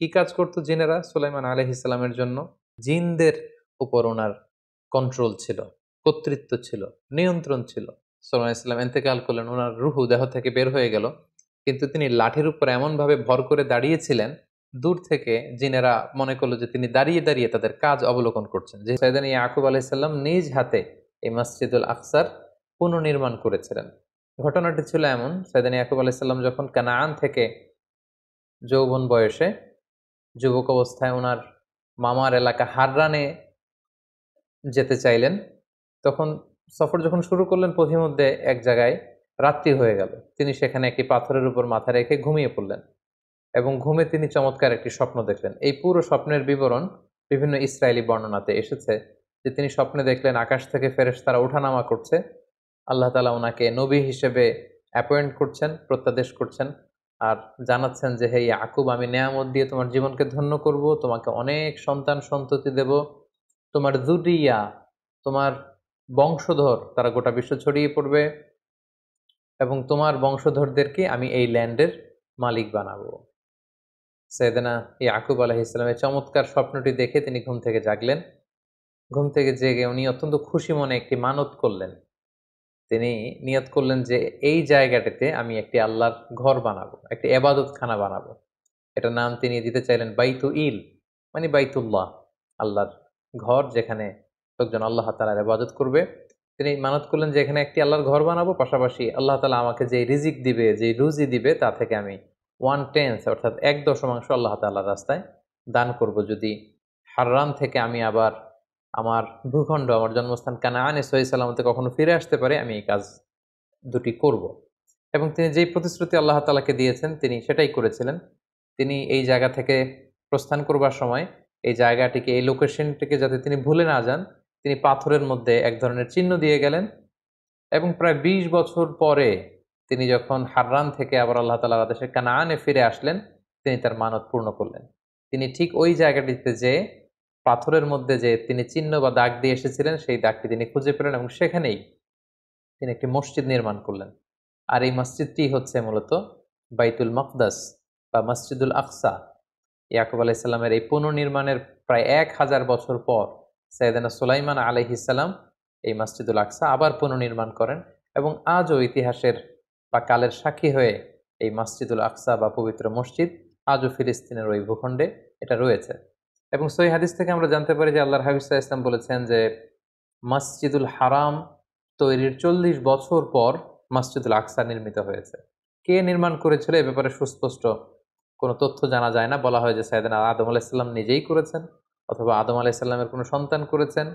কি কাজ করতো জিনেরা সুলাইমান আলহ ইসলামের জন্য জিনদের উপর ওনার কন্ট্রোল ছিল কর্তৃত্ব ছিল নিয়ন্ত্রণ ছিল সুলাইমান ইসলাম এতেকাল করলেন ওনার রুহু দেহ থেকে বের হয়ে গেল কিন্তু তিনি লাঠির উপর এমনভাবে ভর করে দাঁড়িয়েছিলেন দূর থেকে জিনেরা মনে করলো যে তিনি দাঁড়িয়ে দাঁড়িয়ে তাদের কাজ অবলোকন করছেন যে সৈদান ইয়াকুব আলাইসাল্লাম নিজ হাতে এই মসজিদুল আকসার পুনর্নির্মাণ করেছিলেন ঘটনাটি ছিল এমন সাইদান ইয়াকুব আলাইসাল্লাম যখন কানান থেকে যৌবন বয়সে যুবক অবস্থায় ওনার মামার এলাকা হাররানে যেতে চাইলেন তখন সফর যখন শুরু করলেন পথিমধ্যে এক জায়গায় রাত্রি হয়ে গেল তিনি সেখানে একটি পাথরের উপর মাথা রেখে ঘুমিয়ে পড়লেন এবং ঘুমে তিনি চমৎকার একটি স্বপ্ন দেখলেন এই পুরো স্বপ্নের বিবরণ বিভিন্ন ইসরায়েলি বর্ণনাতে এসেছে যে তিনি স্বপ্নে দেখলেন আকাশ থেকে ফেরেস তারা ওঠানামা করছে আল্লাহ তালা ওনাকে নবী হিসেবে অ্যাপয়েন্ট করছেন প্রত্যাদেশ করছেন আর জানাচ্ছেন যে হে আকুব আমি নেয়ামত দিয়ে তোমার জীবনকে ধন্য করব তোমাকে অনেক সন্তান সন্ততি দেব তোমার দুরিয়া তোমার বংশধর তারা গোটা বিশ্ব ছড়িয়ে পড়বে এবং তোমার বংশধরদেরকে আমি এই ল্যান্ডের মালিক বানাবো এই আকুব আলাহ ইসলামের চমৎকার স্বপ্নটি দেখে তিনি ঘুম থেকে জাগলেন ঘুম থেকে জেগে উনি অত্যন্ত খুশি মনে একটি মানত করলেন তিনি নিয়ত করলেন যে এই জায়গাটিতে আমি একটি আল্লাহর ঘর বানাবো একটি এবাদত খানা বানাবো এটা নাম তিনি দিতে চাইলেন বাইতু ইল মানে বাইতুল্লাহ আল্লাহর ঘর যেখানে লোকজন আল্লাহ তালার এবাদত করবে তিনি মানত করলেন যে এখানে একটি আল্লাহর ঘর বানাবো পাশাপাশি আল্লাহ তালা আমাকে যে রিজিক দিবে যে রুজি দিবে তা থেকে আমি ওয়ান টেন্স অর্থাৎ এক দশমাংশ আল্লাহ তাল্লাহ রাস্তায় দান করব যদি হাররান থেকে আমি আবার আমার ভূখণ্ড আমার জন্মস্থান কানাআনে সহি সালামতে কখনো ফিরে আসতে পারে আমি এই কাজ দুটি করব। এবং তিনি যেই প্রতিশ্রুতি আল্লাহ তালাকে দিয়েছেন তিনি সেটাই করেছিলেন তিনি এই জায়গা থেকে প্রস্থান করবার সময় এই জায়গাটিকে এই লোকেশনটিকে যাতে তিনি ভুলে না যান তিনি পাথরের মধ্যে এক ধরনের চিহ্ন দিয়ে গেলেন এবং প্রায় ২০ বছর পরে তিনি যখন হাররান থেকে আবার আল্লাহ তালার আদেশে কানাআনে ফিরে আসলেন তিনি তার মানত পূর্ণ করলেন তিনি ঠিক ওই জায়গাটিতে যেয়ে পাথরের মধ্যে যে তিনি চিহ্ন বা দাগ দিয়ে এসেছিলেন সেই দাগটি তিনি খুঁজে পেলেন এবং সেখানেই তিনি একটি মসজিদ নির্মাণ করলেন আর এই মসজিদটি হচ্ছে মূলত বাইতুল মকদাস বা মসজিদুল আকসা ইয়াকুব আলাইসাল্লামের এই পুনর্নির্মাণের প্রায় এক হাজার বছর পর সৈয়দানা সুলাইমান আলহিসাল্লাম এই মসজিদুল আকসা আবার পুনর্নির্মাণ করেন এবং আজও ইতিহাসের বা কালের সাক্ষী হয়ে এই মসজিদুল আকসা বা পবিত্র মসজিদ আজও ফিলিস্তিনের ওই ভূখণ্ডে এটা রয়েছে এবং সই হাদিস থেকে আমরা জানতে পারি যে আল্লাহর হাবিসা ইসলাম বলেছেন যে মসজিদুল হারাম তৈরির চল্লিশ বছর পর মসজিদুল আকসা নির্মিত হয়েছে কে নির্মাণ করেছিল এ ব্যাপারে সুস্পষ্ট কোনো তথ্য জানা যায় না বলা হয় যে সাইদানা আদম আলাইসাল্লাম নিজেই করেছেন অথবা আদম আলাইসাল্লামের কোনো সন্তান করেছেন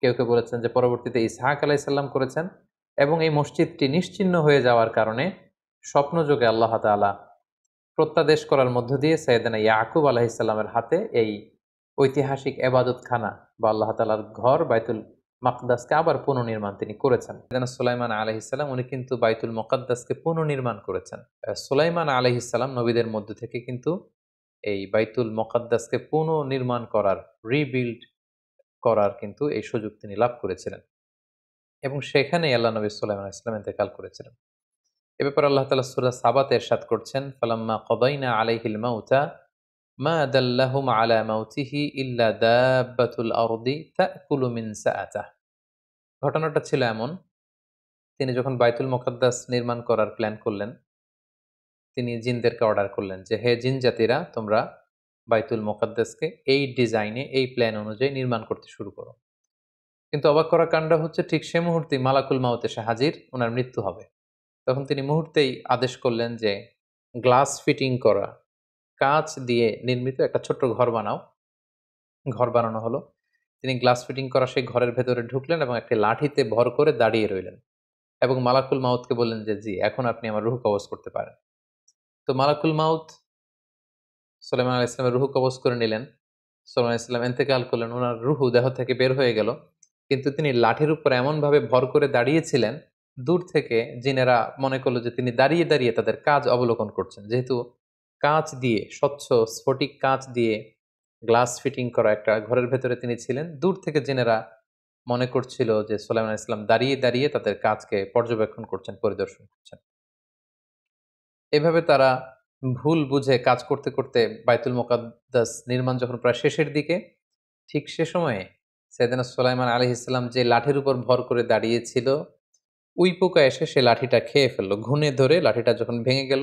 কেউ কেউ বলেছেন যে পরবর্তীতে ইসহাক আলাইসাল্লাম করেছেন এবং এই মসজিদটি নিশ্চিন্ন হয়ে যাওয়ার কারণে স্বপ্নযোগে আল্লাহ তালা প্রত্যাদেশ করার মধ্য দিয়ে সাইদানা ইয়াকুব আলাহিসাল্লামের হাতে এই ঐতিহাসিক এবাদতখানা বা আল্লাহ তালার ঘর বাইতুল মাকদাসকে আবার পুনর্নির্মাণ তিনি করেছেন যেন সুলাইমান আলহিসাল্লাম উনি কিন্তু বাইতুল মকদ্দাসকে পুনর্নির্মাণ করেছেন সুলাইমান আলহিসাল্লাম নবীদের মধ্যে থেকে কিন্তু এই বাইতুল মকদ্দাসকে পুনর্নির্মাণ করার রিবিল্ড করার কিন্তু এই সুযোগ তিনি লাভ করেছিলেন এবং সেখানেই আল্লাহ নবী সাল্লাম ইসলাম ইন্তেকাল করেছিলেন এ ব্যাপারে আল্লাহ তালা সুল্লাহ সাবাত এরশাদ করছেন ফালাম্মা কদাইনা আলাইহিল মাউতা মা দাল্লাহুম আলা মাউতিহি ইল্লা দাব্বাতুল আরদি তাকুলু মিন সাআতা ঘটনাটা ছিল এমন তিনি যখন বাইতুল মোকাদ্দাস নির্মাণ করার প্ল্যান করলেন তিনি জিনদেরকে অর্ডার করলেন যে হে জিন জাতিরা তোমরা বাইতুল মোকাদ্দাসকে এই ডিজাইনে এই প্ল্যান অনুযায়ী নির্মাণ করতে শুরু করো কিন্তু অবাক করা কাণ্ড হচ্ছে ঠিক সে মুহূর্তে মালাকুল মাউতে এসে হাজির ওনার মৃত্যু হবে তখন তিনি মুহূর্তেই আদেশ করলেন যে গ্লাস ফিটিং করা কাঁচ দিয়ে নির্মিত একটা ছোট্ট ঘর বানাও ঘর বানানো হলো তিনি গ্লাস ফিটিং করা সেই ঘরের ভেতরে ঢুকলেন এবং একটি লাঠিতে ভর করে দাঁড়িয়ে রইলেন এবং মালাকুল মাউতকে বললেন যে জি এখন আপনি আমার রুহ কবজ করতে পারেন তো মালাকুল মাউত সোলেমান আল ইসলামের রুহ কবজ করে নিলেন সোলেমান ইসলাম এন্তেকাল করলেন ওনার রুহু দেহ থেকে বের হয়ে গেল কিন্তু তিনি লাঠির উপর এমনভাবে ভর করে দাঁড়িয়েছিলেন দূর থেকে জিনেরা মনে করলো যে তিনি দাঁড়িয়ে দাঁড়িয়ে তাদের কাজ অবলোকন করছেন যেহেতু কাঁচ দিয়ে স্বচ্ছ স্ফটিক কাঁচ দিয়ে গ্লাস ফিটিং করা একটা ঘরের ভেতরে তিনি ছিলেন দূর থেকে জেনেরা মনে করছিল যে সোলাইমান ইসলাম দাঁড়িয়ে দাঁড়িয়ে তাদের কাজকে পর্যবেক্ষণ করছেন পরিদর্শন করছেন এভাবে তারা ভুল বুঝে কাজ করতে করতে বাইতুল মোকাদ্দাস নির্মাণ যখন প্রায় শেষের দিকে ঠিক সে সময়ে সেদিনা সোলাইমান আলি ইসলাম যে লাঠির উপর ভর করে দাঁড়িয়েছিল উইপোকা এসে সে লাঠিটা খেয়ে ফেললো ঘুনে ধরে লাঠিটা যখন ভেঙে গেল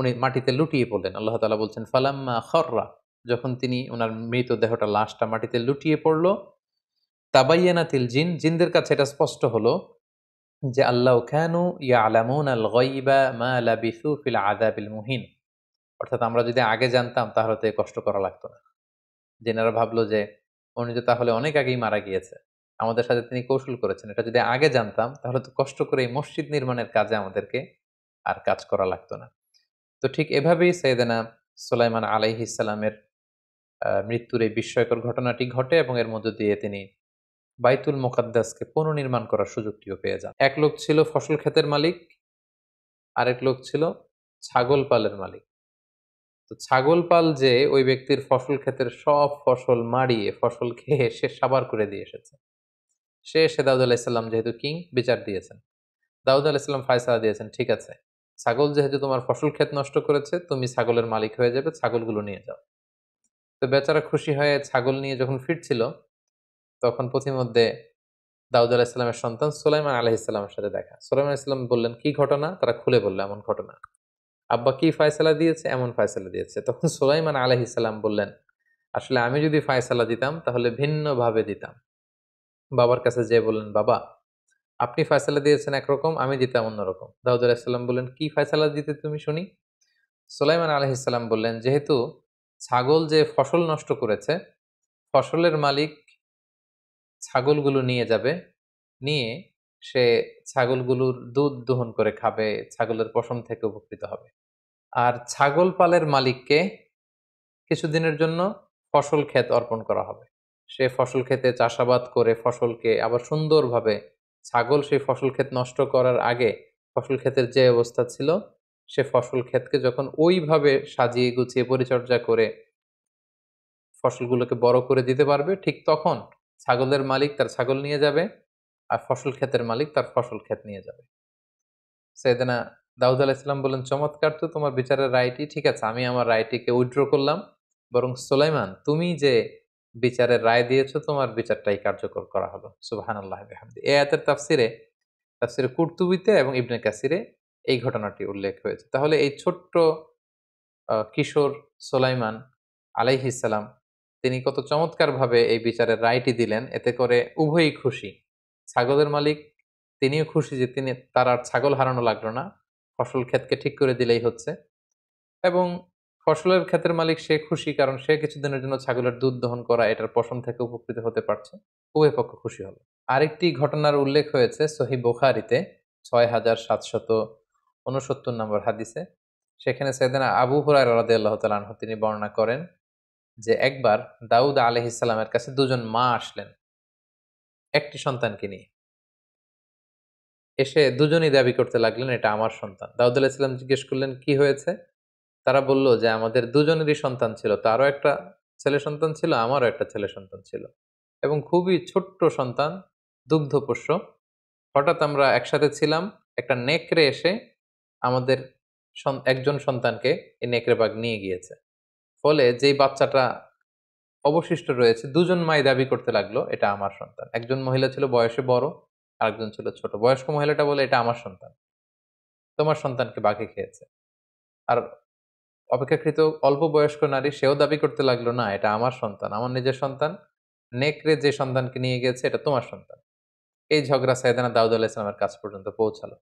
উনি মাটিতে লুটিয়ে পড়লেন আল্লাহ তালা বলছেন ফালাম্মা খররা যখন তিনি ওনার মৃত দেহটা লাশটা মাটিতে লুটিয়ে পড়ল তিল জিন জিনদের কাছে এটা স্পষ্ট হলো যে আল্লাহ খানু ইয়া আলামুন আল গইবা মা লাবিসু ফিল আদাবিল মুহিন অর্থাৎ আমরা যদি আগে জানতাম তাহলে তো কষ্ট করা লাগতো না জেনারা ভাবলো যে উনি তো তাহলে অনেক আগেই মারা গিয়েছে আমাদের সাথে তিনি কৌশল করেছেন এটা যদি আগে জানতাম তাহলে তো কষ্ট করে এই মসজিদ নির্মাণের কাজে আমাদেরকে আর কাজ করা লাগতো না তো ঠিক এভাবেই সৈয়দেনা সোলাইমান আলাইহি ইসালামের মৃত্যুর এই বিস্ময়কর ঘটনাটি ঘটে এবং এর মধ্য দিয়ে তিনি বাইতুল মোকাদ্দাসকে পুনর্নির্মাণ করার সুযোগটিও পেয়ে যান এক লোক ছিল ফসল ক্ষেতের মালিক আরেক লোক ছিল ছাগল পালের মালিক তো ছাগল পাল যে ওই ব্যক্তির ফসল ক্ষেতের সব ফসল মাড়িয়ে ফসল খেয়ে সে সাবার করে দিয়ে এসেছে সে এসে দাউদ আলাহিসাল্লাম যেহেতু কিং বিচার দিয়েছেন দাউদ আলাহিসাল্লাম ফায়সালা দিয়েছেন ঠিক আছে ছাগল যেহেতু তোমার ফসল ক্ষেত নষ্ট করেছে তুমি ছাগলের মালিক হয়ে যাবে ছাগলগুলো নিয়ে যাও তো বেচারা খুশি হয়ে ছাগল নিয়ে যখন ফিরছিল তখন প্রতিমধ্যে দাউদ আলাহ ইসলামের সন্তান সোলাইমান আলাহ ইসলামের সাথে দেখা সোলাইমান ইসলাম বললেন কি ঘটনা তারা খুলে বললো এমন ঘটনা আব্বা কি ফায়সালা দিয়েছে এমন ফায়সালা দিয়েছে তখন সোলাইমান আলাহ ইসলাম বললেন আসলে আমি যদি ফায়সালা দিতাম তাহলে ভিন্নভাবে দিতাম বাবার কাছে যে বললেন বাবা আপনি ফয়সালা দিয়েছেন একরকম আমি দিতাম অন্যরকম দাউদ আলাহিসাল্লাম বললেন কি ফয়সালা দিতে তুমি শুনি সোলাইমান আলহিসাল্লাম বললেন যেহেতু ছাগল যে ফসল নষ্ট করেছে ফসলের মালিক ছাগলগুলো নিয়ে যাবে নিয়ে সে ছাগলগুলোর দুধ দোহন করে খাবে ছাগলের পশম থেকে উপকৃত হবে আর ছাগল পালের মালিককে কিছুদিনের জন্য ফসল ক্ষেত অর্পণ করা হবে সে ফসল খেতে চাষাবাদ করে ফসলকে আবার সুন্দরভাবে ছাগল সেই ফসল ক্ষেত নষ্ট করার আগে ফসল ক্ষেতের যে অবস্থা ছিল সে ফসল ক্ষেতকে যখন ওইভাবে সাজিয়ে গুছিয়ে পরিচর্যা করে ফসলগুলোকে বড় করে দিতে পারবে ঠিক তখন ছাগলের মালিক তার ছাগল নিয়ে যাবে আর ফসল ক্ষেতের মালিক তার ফসল ক্ষেত নিয়ে যাবে সেদিনা দাউদ আলাহ ইসলাম বলেন চমৎকার তো তোমার বিচারের রায়টি ঠিক আছে আমি আমার রায়টিকে উইড্র করলাম বরং সোলাইমান তুমি যে বিচারের রায় দিয়েছো তোমার বিচারটাই কার্যকর করা হলো সুবাহান আল্লাহ বেহামদি এ আয়াতের তাফসিরে তাফসিরে কুর্তুবিতে এবং ইবনে কাসিরে এই ঘটনাটি উল্লেখ হয়েছে তাহলে এই ছোট্ট কিশোর সোলাইমান আলাইহিসাল্লাম তিনি কত চমৎকারভাবে এই বিচারের রায়টি দিলেন এতে করে উভয়ই খুশি ছাগলের মালিক তিনিও খুশি যে তিনি তার আর ছাগল হারানো লাগলো না ফসল ক্ষেতকে ঠিক করে দিলেই হচ্ছে এবং ফসলের ক্ষেতের মালিক সে খুশি কারণ সে কিছুদিনের জন্য ছাগলের দুধ দহন করা এটার পশম থেকে উপকৃত হতে পারছে উভয় পক্ষ খুশি হলো আরেকটি ঘটনার উল্লেখ হয়েছে সহি বোখারিতে ছয় হাজার সাতশত উনসত্তর নম্বর হাদিসে সেখানে সেদিন আবু হুরায় রাদে আল্লাহ তালাহ তিনি বর্ণনা করেন যে একবার দাউদ আলহ ইসলামের কাছে দুজন মা আসলেন একটি সন্তানকে নিয়ে এসে দুজনই দাবি করতে লাগলেন এটা আমার সন্তান দাউদ আলাহ ইসলাম জিজ্ঞেস করলেন কি হয়েছে তারা বলল যে আমাদের দুজনেরই সন্তান ছিল তারও একটা ছেলে সন্তান ছিল আমারও একটা ছেলে সন্তান ছিল এবং খুবই ছোট্ট সন্তান দুগ্ধপোষ্য হঠাৎ আমরা একসাথে ছিলাম একটা নেকড়ে এসে আমাদের একজন সন্তানকে এই নেকড়ে বাঘ নিয়ে গিয়েছে ফলে যেই বাচ্চাটা অবশিষ্ট রয়েছে দুজন মাই দাবি করতে লাগলো এটা আমার সন্তান একজন মহিলা ছিল বয়সে বড় আরেকজন ছিল ছোট বয়স্ক মহিলাটা বলে এটা আমার সন্তান তোমার সন্তানকে বাঘে খেয়েছে আর অপেক্ষাকৃত অল্প বয়স্ক নারী সেও দাবি করতে লাগলো না এটা আমার সন্তান আমার নিজের সন্তান নেকড়ে যে সন্তানকে নিয়ে গেছে এটা তোমার সন্তান এই ঝগড়া সাইদানা দাউদ আলাহ ইসলামের কাছ পর্যন্ত পৌঁছালো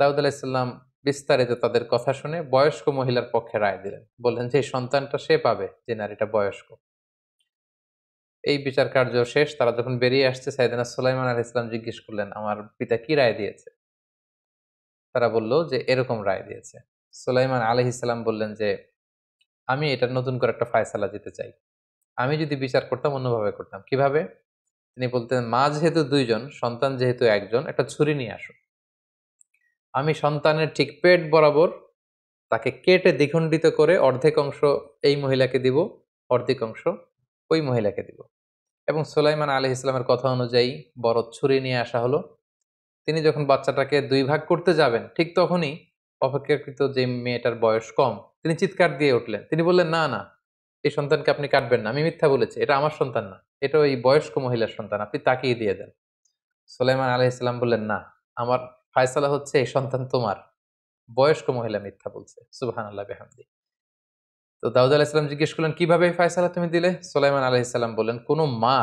দাউদ আলাহ ইসলাম বিস্তারিত তাদের কথা শুনে বয়স্ক মহিলার পক্ষে রায় দিলেন বললেন যে সন্তানটা সে পাবে যে নারীটা বয়স্ক এই বিচার কার্য শেষ তারা যখন বেরিয়ে আসছে সাইদানা সুলাইমান আলহ ইসলাম জিজ্ঞেস করলেন আমার পিতা কি রায় দিয়েছে তারা বলল যে এরকম রায় দিয়েছে সোলাইমান আলহিসাল্লাম বললেন যে আমি এটা নতুন করে একটা ফায়সালা দিতে চাই আমি যদি বিচার করতাম অন্যভাবে করতাম কিভাবে তিনি বলতেন মা যেহেতু দুইজন সন্তান যেহেতু একজন একটা ছুরি নিয়ে আসো আমি সন্তানের ঠিক পেট বরাবর তাকে কেটে দ্বিখণ্ডিত করে অর্ধেক অংশ এই মহিলাকে দিব অর্ধেক অংশ ওই মহিলাকে দিব এবং সোলাইমান আলি ইসলামের কথা অনুযায়ী বড় ছুরি নিয়ে আসা হলো তিনি যখন বাচ্চাটাকে দুই ভাগ করতে যাবেন ঠিক তখনই অপেক্ষাকৃত যে মেয়েটার বয়স কম তিনি চিৎকার দিয়ে উঠলেন তিনি বললেন না না এই সন্তানকে আপনি কাটবেন না আমি মিথ্যা বলেছি এটা আমার সন্তান না এটা ওই বয়স্ক মহিলার সন্তান আপনি তাকিয়ে দিয়ে দেন সোলাইমান আলহ ইসলাম বললেন না আমার ফায়সালা হচ্ছে এই সন্তান তোমার বয়স্ক মহিলা মিথ্যা বলছে সুবাহান আল্লাহ বেহামদি তো দাউদ আলাহ ইসলাম জিজ্ঞেস করলেন কিভাবে এই ফায়সালা তুমি দিলে সোলাইমান আলহ ইসলাম বললেন কোনো মা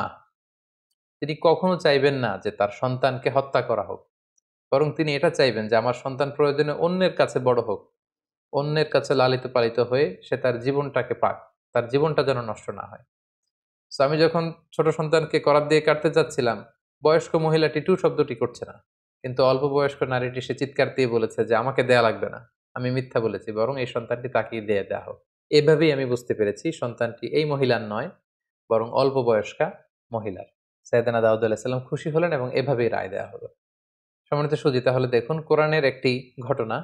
তিনি কখনো চাইবেন না যে তার সন্তানকে হত্যা করা হোক বরং তিনি এটা চাইবেন যে আমার সন্তান প্রয়োজনে অন্যের কাছে বড় হোক অন্যের কাছে লালিত পালিত হয়ে সে তার জীবনটাকে পাক তার জীবনটা যেন নষ্ট না হয় তো আমি যখন ছোট সন্তানকে করাত দিয়ে কাটতে যাচ্ছিলাম বয়স্ক মহিলাটি টু শব্দটি করছে না কিন্তু অল্প বয়স্ক নারীটি সে চিৎকার দিয়ে বলেছে যে আমাকে দেয়া লাগবে না আমি মিথ্যা বলেছি বরং এই সন্তানটি তাকেই দিয়ে দেয়া হোক এভাবেই আমি বুঝতে পেরেছি সন্তানটি এই মহিলার নয় বরং অল্প বয়স্কা মহিলার সাইদানা দাউদ আলাহিসাল্লাম খুশি হলেন এবং এভাবেই রায় দেওয়া হলো সম্মানিত সুজি তাহলে দেখুন কোরআনের একটি ঘটনা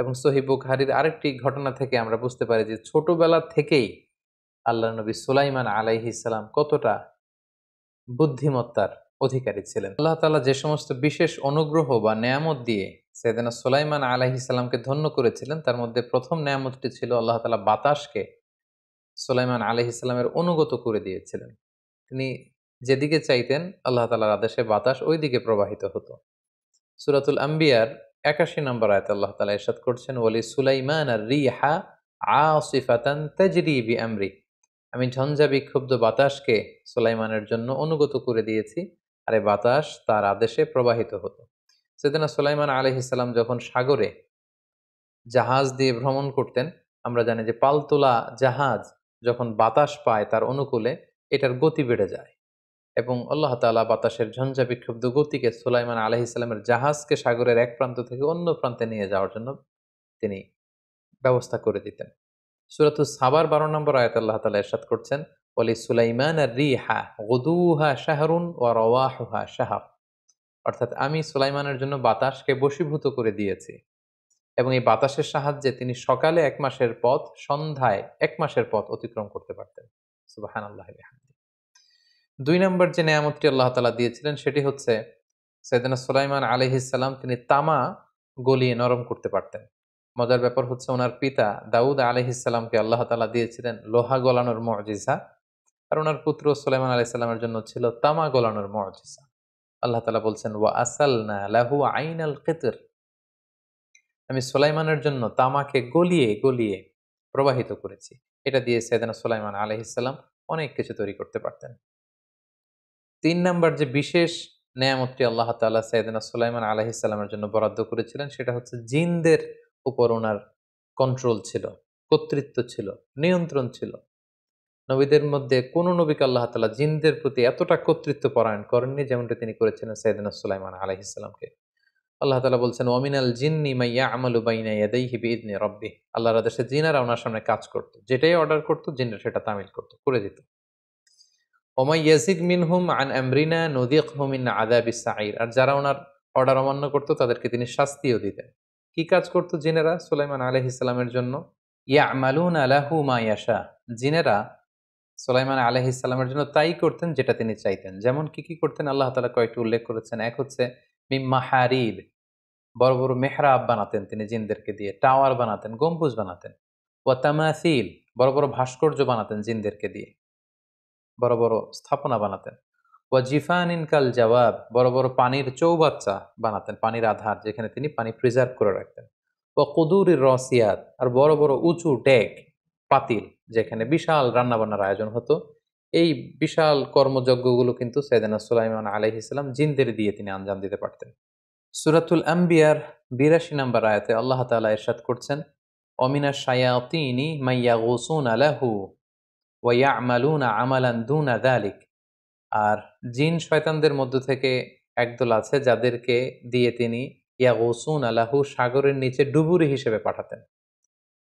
এবং সহিব বুখারির আরেকটি ঘটনা থেকে আমরা বুঝতে পারি যে ছোটবেলা থেকেই আল্লাহ নবী সুলাইমান আলাইহি ইসালাম কতটা বুদ্ধিমত্তার অধিকারী ছিলেন আল্লাহ তালা যে সমস্ত বিশেষ অনুগ্রহ বা নেয়ামত দিয়ে সেদিনা সুলাইমান আলাহি ইসালামকে ধন্য করেছিলেন তার মধ্যে প্রথম নেয়ামতটি ছিল আল্লাহ তালা বাতাসকে সুলাইমান আলহি ইসলামের অনুগত করে দিয়েছিলেন তিনি যেদিকে চাইতেন আল্লাহ তালার আদেশে বাতাস ওই দিকে প্রবাহিত হতো সুরাতুল আম্বিয়ার একাশি নম্বর আয়তে আল্লাহ তালা ইরশাদ করছেন ওলি সুলাইমান আর রিহা আসিফাতান তেজরি বি আমরি আমি ঝঞ্ঝা বিক্ষুব্ধ বাতাসকে সুলাইমানের জন্য অনুগত করে দিয়েছি আর এই বাতাস তার আদেশে প্রবাহিত হতো সেদিনা সুলাইমান আলহ যখন সাগরে জাহাজ দিয়ে ভ্রমণ করতেন আমরা জানি যে পালতোলা জাহাজ যখন বাতাস পায় তার অনুকূলে এটার গতি বেড়ে যায় এবং আল্লাহ তালা বাতাসের ঝঞ্ঝা বিক্ষুব্ধ গতিকে সুলাইমান আলহিসাল্লামের জাহাজকে সাগরের এক প্রান্ত থেকে অন্য প্রান্তে নিয়ে যাওয়ার জন্য তিনি ব্যবস্থা করে দিতেন সুরাত সাবার বারো নম্বর আয়াত আল্লাহ তালা এরশাদ করছেন বলি সুলাইমান আর রি হা গদুহা শাহরুন ও হা শাহাব অর্থাৎ আমি সুলাইমানের জন্য বাতাসকে বশীভূত করে দিয়েছি এবং এই বাতাসের সাহায্যে তিনি সকালে এক মাসের পথ সন্ধ্যায় এক মাসের পথ অতিক্রম করতে পারতেন সুবাহান আল্লাহ দুই নম্বর যে নিয়ামতটি আল্লাহ তালা দিয়েছিলেন সেটি হচ্ছে সৈদিন সুলাইমান আলহিসাল্লাম তিনি তামা গলিয়ে নরম করতে পারতেন মজার ব্যাপার হচ্ছে ওনার পিতা দাউদ আলহিসাল্লামকে আল্লাহ তালা দিয়েছিলেন লোহা গলানোর মজিজা আর ওনার পুত্র সুলাইমান আলাইসাল্লামের জন্য ছিল তামা গলানোর মজিজা আল্লাহ তালা বলছেন ওয়া আসাল না লাহু আইন আল কেতর আমি সুলাইমানের জন্য তামাকে গলিয়ে গলিয়ে প্রবাহিত করেছি এটা দিয়ে সৈদানা সুলাইমান আলহিসাল্লাম অনেক কিছু তৈরি করতে পারতেন তিন নাম্বার যে বিশেষ নেয়ামতটি আল্লাহ তাল্লাহ সাইদিনা সুলাইমান আলহি ইসাল্লামের জন্য বরাদ্দ করেছিলেন সেটা হচ্ছে জিনদের উপর ওনার কন্ট্রোল ছিল কর্তৃত্ব ছিল নিয়ন্ত্রণ ছিল নবীদের মধ্যে কোনো নবীকে আল্লাহ তালা জিনদের প্রতি এতটা কর্তৃত্ব পরায়ণ করেননি যেমনটা তিনি করেছিলেন সাইদিনা সুলাইমান আলহিসাল্লামকে আল্লাহ তালা বলছেন ওমিনাল জিন্নি মাইয়া আমালু বাইনা ইয়াদাই হিবি ইদনি রব্বি আল্লাহ আদেশে জিনারা ওনার সামনে কাজ করতো যেটাই অর্ডার করতো জিনরা সেটা তামিল করতো করে দিত ওমাই ইয়াসিক মিনহুম আন আমরিনা নদীক হুমিন আদাব ইসাঈর আর যারা ওনার অর্ডার অমান্য করত তাদেরকে তিনি শাস্তিও দিতেন কি কাজ করত জিনেরা সুলাইমান আলহ ইসলামের জন্য ইয়া মালুন আলাহু মায়াশা জিনেরা সুলাইমান আলহ ইসলামের জন্য তাই করতেন যেটা তিনি চাইতেন যেমন কি কি করতেন আল্লাহ তালা কয়েকটি উল্লেখ করেছেন এক হচ্ছে মিম্মা হারিব বড় বড় মেহরাব বানাতেন তিনি জিনদেরকে দিয়ে টাওয়ার বানাতেন গম্বুজ বানাতেন তামাসিল বড় বড় ভাস্কর্য বানাতেন জিনদেরকে দিয়ে বড় বড় স্থাপনা বানাতেন ওয়াজিফান ইনকাল জবাব বড় বড় পানির চৌবাচ্চা বানাতেন পানির আধার যেখানে তিনি পানি প্রিজার্ভ করে রাখতেন ও কদুরির রসিয়াত আর বড় বড় উঁচু ডেক পাতিল যেখানে বিশাল রান্নাবান্নার আয়োজন হতো এই বিশাল কর্মযজ্ঞগুলো কিন্তু সৈদানা সুলাইমান আলহ ইসলাম জিন্দের দিয়ে তিনি আঞ্জাম দিতে পারতেন সুরাতুল আম্বিয়ার বিরাশি নাম্বার আয়াতে আল্লাহ তালা এরশাদ করছেন অমিনা শায়াতিনি মাইয়া গোসুন আলাহু ওয়া আমালুনা আমালান দুনা দালিক আর জিন শয়তানদের মধ্য থেকে একদল আছে যাদেরকে দিয়ে তিনি ইয়া গোসুন আলাহু সাগরের নিচে ডুবুরি হিসেবে পাঠাতেন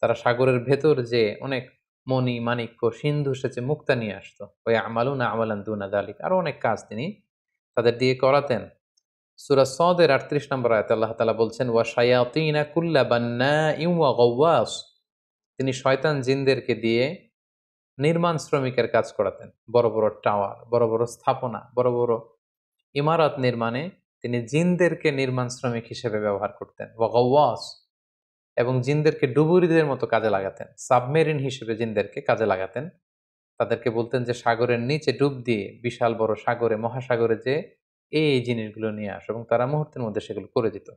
তারা সাগরের ভেতর যে অনেক মণি মানিক্য সিন্ধু সেচে মুক্তা নিয়ে আসতো ওই আমালুনা আমালান দুনা দালিক আরও অনেক কাজ তিনি তাদের দিয়ে করাতেন সুরা সদের আটত্রিশ নম্বর আয়ত আল্লাহ তালা বলছেন ওয়া সায়াতিনা কুল্লা বান্না ইউ তিনি শয়তান জিনদেরকে দিয়ে নির্মাণ শ্রমিকের কাজ করাতেন বড় বড় টাওয়ার বড় বড় স্থাপনা বড় বড় ইমারত নির্মাণে তিনি জিনদেরকে নির্মাণ শ্রমিক হিসেবে ব্যবহার করতেন ওয়াস এবং জিনদেরকে ডুবুরিদের মতো কাজে লাগাতেন সাবমেরিন হিসেবে জিনদেরকে কাজে লাগাতেন তাদেরকে বলতেন যে সাগরের নিচে ডুব দিয়ে বিশাল বড় সাগরে মহাসাগরে যে এই জিনিসগুলো নিয়ে আস এবং তারা মুহূর্তের মধ্যে সেগুলো করে দিত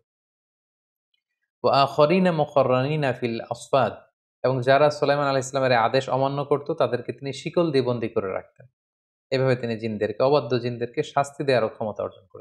ও আহরিনা মখরানিনা ফিল আসফাদ এবং যারা সোলাইমান আলি ইসলামের আদেশ অমান্য করত তাদেরকে তিনি শিকল দিয়ে বন্দী করে রাখতেন এভাবে তিনি জিনদেরকে অবাধ্য জিনদেরকে শাস্তি দেওয়ারও ক্ষমতা অর্জন করেন